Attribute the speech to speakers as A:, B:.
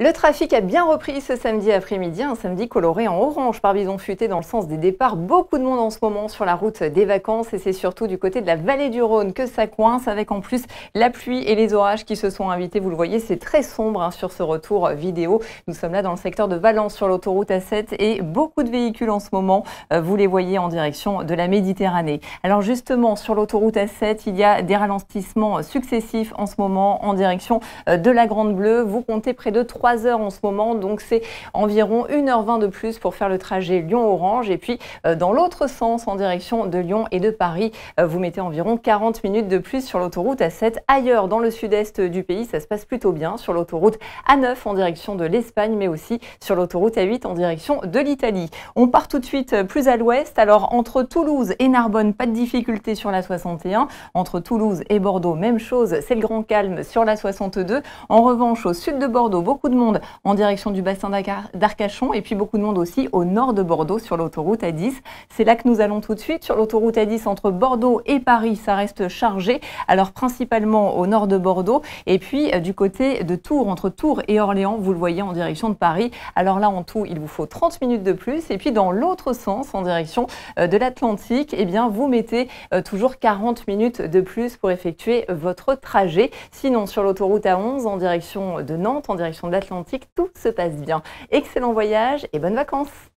A: Le trafic a bien repris ce samedi après-midi, un samedi coloré en orange par bison futé dans le sens des départs. Beaucoup de monde en ce moment sur la route des vacances et c'est surtout du côté de la vallée du Rhône que ça coince avec en plus la pluie et les orages qui se sont invités. Vous le voyez, c'est très sombre hein, sur ce retour vidéo. Nous sommes là dans le secteur de Valence sur l'autoroute A7 et beaucoup de véhicules en ce moment, euh, vous les voyez en direction de la Méditerranée. Alors justement, sur l'autoroute A7, il y a des ralentissements successifs en ce moment en direction euh, de la Grande Bleue. Vous comptez près de 3 heures en ce moment, donc c'est environ 1h20 de plus pour faire le trajet Lyon-Orange. Et puis euh, dans l'autre sens, en direction de Lyon et de Paris, euh, vous mettez environ 40 minutes de plus sur l'autoroute A7. Ailleurs, dans le sud-est du pays, ça se passe plutôt bien sur l'autoroute A9 en direction de l'Espagne, mais aussi sur l'autoroute A8 en direction de l'Italie. On part tout de suite euh, plus à l'ouest. Alors entre Toulouse et Narbonne, pas de difficulté sur la 61. Entre Toulouse et Bordeaux, même chose, c'est le grand calme sur la 62. En revanche, au sud de Bordeaux, beaucoup de monde en direction du bassin d'Arcachon et puis beaucoup de monde aussi au nord de Bordeaux sur l'autoroute A10. C'est là que nous allons tout de suite. Sur l'autoroute A10 entre Bordeaux et Paris, ça reste chargé. Alors principalement au nord de Bordeaux et puis euh, du côté de Tours, entre Tours et Orléans, vous le voyez en direction de Paris. Alors là en tout, il vous faut 30 minutes de plus. Et puis dans l'autre sens, en direction euh, de l'Atlantique, eh bien vous mettez euh, toujours 40 minutes de plus pour effectuer votre trajet. Sinon sur l'autoroute A11 en direction de Nantes, en direction de la tout se passe bien. Excellent voyage et bonnes vacances